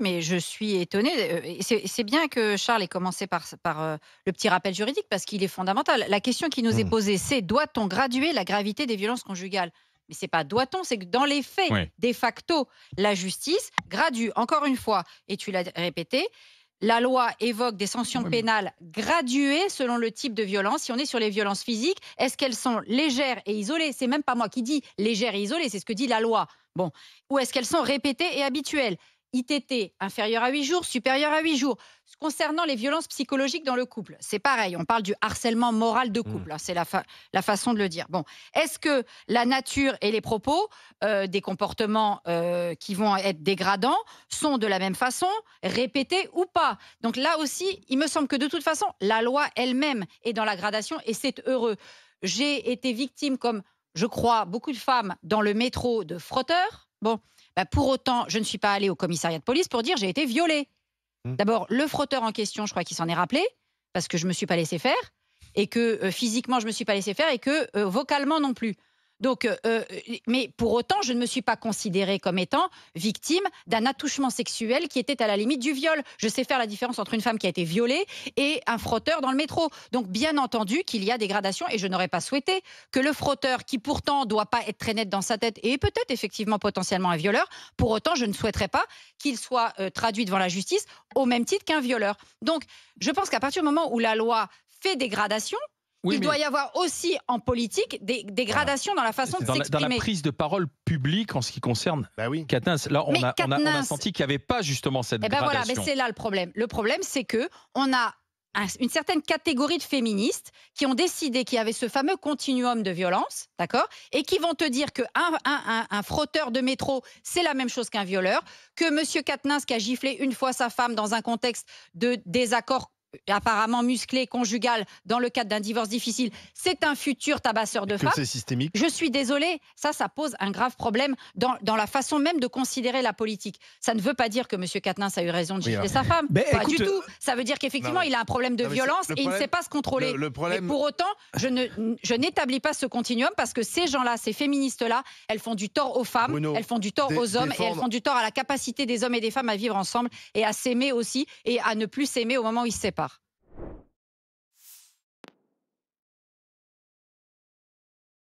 mais je suis étonnée. Euh, c'est bien que Charles ait commencé par, par euh, le petit rappel juridique parce qu'il est fondamental. La question qui nous est hmm. posée, c'est doit-on graduer la gravité des violences conjugales mais c'est pas doit-on, c'est que dans les faits, de facto, la justice gradue, encore une fois, et tu l'as répété, la loi évoque des sanctions pénales graduées selon le type de violence. Si on est sur les violences physiques, est-ce qu'elles sont légères et isolées C'est même pas moi qui dis légères et isolées, c'est ce que dit la loi. Bon, ou est-ce qu'elles sont répétées et habituelles ITT inférieur à 8 jours, supérieur à 8 jours. Concernant les violences psychologiques dans le couple, c'est pareil, on parle du harcèlement moral de couple, mmh. hein, c'est la, façon de le dire. Bon, est-ce que la nature et les propos euh, des comportements euh, qui vont être dégradants sont de la même façon répétés ou pas Donc là aussi, il me semble que de toute façon, la loi elle-même est dans la gradation et c'est heureux. J'ai été victime, comme je crois beaucoup de femmes, dans le métro de frotteurs Bon, bah, pour autant, je ne suis pas allée au commissariat de police pour dire j'ai été violée. Hmm. D'abord, le frotteur en question, je crois qu'il s'en est rappelé, parce que je ne me suis pas laissé faire, et que euh, physiquement, je ne me suis pas laissé faire, et que euh, vocalement non plus. Donc, euh, euh, mais pour autant, je ne me suis pas considérée comme étant victime d'un attouchement sexuel qui était à la limite du viol. Je sais faire la différence entre une femme qui a été violée et un frotteur dans le métro. Donc, bien entendu qu'il y a dégradation et je n'aurais pas souhaité que le frotteur, qui pourtant doit pas être très net dans sa tête et peut-être effectivement potentiellement un violeur, pour autant, je ne souhaiterais pas qu'il soit euh, traduit devant la justice au même titre qu'un violeur. Donc, je pense qu'à partir du moment où la loi fait dégradation, il doit y avoir aussi en politique des, gradations dans la façon de s'exprimer. Dans la prise de parole publique en ce qui concerne bah oui. Katniss. Là, on, a, on, senti qu'il n'y avait pas justement cette eh ben Voilà, mais c'est là le problème. Le problème, c'est que on a une certaine catégorie de féministes qui ont décidé qu'il y avait ce fameux continuum de violence, d'accord Et qui vont te dire que un, frotteur de métro, c'est la même chose qu'un violeur, que M. Katnins qui a giflé une fois sa femme dans un contexte de désaccord euh, apparemment musclé, conjugal, dans le cadre d'un divorce difficile, c'est un futur tabasseur de femmes. C'est systémique. Je suis désolée, ça, ça pose un grave problème dans, la façon même de considérer la politique. Ça ne veut pas dire que M. Katnins a eu raison de gifler sa femme. pas du tout. Ça veut dire qu'effectivement, il a un problème de violence et il ne sait pas se contrôler. Le, pour autant, je, ne, n'établis pas ce continuum parce que ces gens-là, ces féministes-là, elles font du tort aux femmes, elles font du tort aux hommes et elles font du tort à la capacité des hommes et des femmes à vivre ensemble et à s'aimer aussi et à ne plus s'aimer au moment où ils se